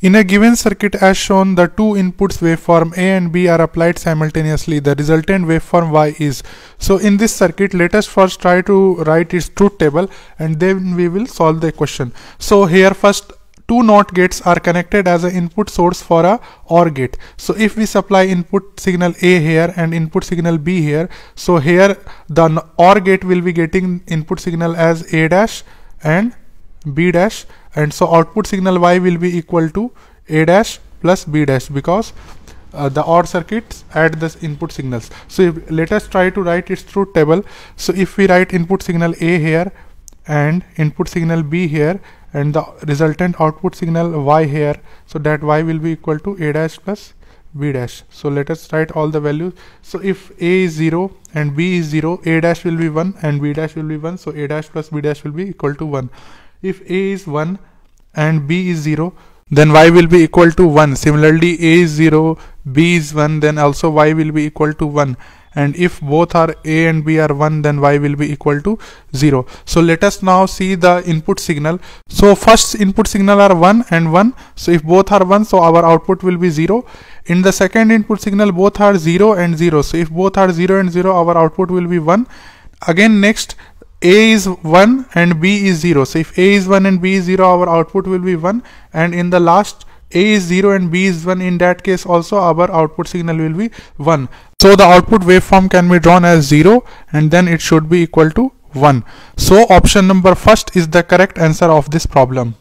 In a given circuit as shown, the two inputs waveform A and B are applied simultaneously. The resultant waveform Y is. So in this circuit, let us first try to write its truth table and then we will solve the question. So here first two NOT gates are connected as an input source for a OR gate. So if we supply input signal A here and input signal B here, so here the OR gate will be getting input signal as A dash and b dash and so output signal y will be equal to a dash plus b dash because uh, the OR circuits add the input signals. So if, let us try to write its truth table. So if we write input signal A here and input signal B here and the resultant output signal Y here. So that Y will be equal to A dash plus B dash. So let us write all the values. So if A is 0 and B is 0, A dash will be 1 and B dash will be 1. So A dash plus B dash will be equal to 1. If A is 1 and B is 0, then y will be equal to 1. Similarly, A is 0, B is 1, then also y will be equal to 1. And if both are A and B are 1, then y will be equal to 0. So let us now see the input signal. So first input signal are 1 and 1. So if both are 1, so our output will be 0. In the second input signal, both are 0 and 0. So if both are 0 and 0, our output will be 1. Again, next a is 1 and b is 0 so if a is 1 and b is 0 our output will be 1 and in the last a is 0 and b is 1 in that case also our output signal will be 1 so the output waveform can be drawn as 0 and then it should be equal to 1 so option number first is the correct answer of this problem